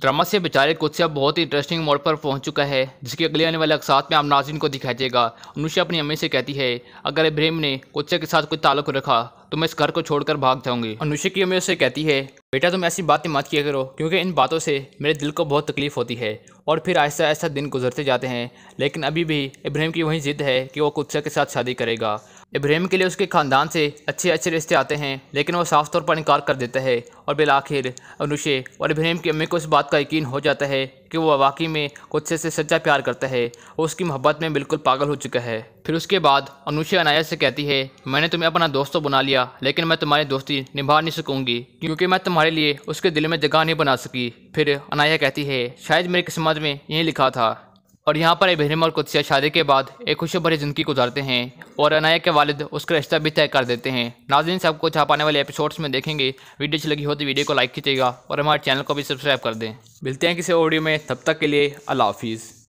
drama से बेचारे कुछ से बहुत ही इंटरेस्टिंग मोड़ पर पहुंच चुका है जिसके अगले आने वाले अकसात में आम नाजिन को दिखाई देगा अनुषा अपनी अम्मी से कहती है अगर इब्रेम ने कुत्से के साथ कोई ताल्लुक रखा तो मैं इस घर को छोड़कर भाग जाऊंगी अनुषा की अम्मी उसे कहती है बेटा तुम ऐसी बातें मत किया करो क्योंकि इन बातों से मेरे दिल को बहुत तकलीफ होती है और फिर आहिस्ता ऐसा दिन गुजरते जाते हैं लेकिन अभी भी इब्रेम की वही जिद है कि वो कुत्से के साथ शादी करेगा इब्राहिम के लिए उसके ख़ानदान से अच्छे अच्छे रिश्ते आते हैं लेकिन वह साफ तौर पर इनकार कर देता है और बिल आखिर अनुशे और इब्राहिम की अम्मी को इस बात का यकीन हो जाता है कि वह वाकई में कुत्से से सच्चा प्यार करता है और उसकी मोहब्बत में बिल्कुल पागल हो चुका है फिर उसके बाद अनुशा अनाया से कहती है मैंने तुम्हें अपना दोस्त तो बना लिया लेकिन मैं तुम्हारी दोस्ती निभा नहीं सकूँगी क्योंकि मैं तुम्हारे लिए उसके दिल में जगह नहीं बना सकी फिर अनाया कहती है शायद मेरी किस्मत में यही लिखा था और यहाँ पर इब्राहिम और कुदसिया शादी के बाद एक खुशी भरी ज़िंदगी गुजारते हैं और अनाया के वालिद उसका रिश्ता भी तय कर देते हैं नाजिन सब कुछ आप आने वाले एपिसोड्स में देखेंगे वीडियो अच्छी लगी हो तो वीडियो को लाइक कीजिएगा और हमारे चैनल को भी सब्सक्राइब कर दें मिलते हैं किसी ऑडियो में तब तक के लिए अल्लाह हाफिज़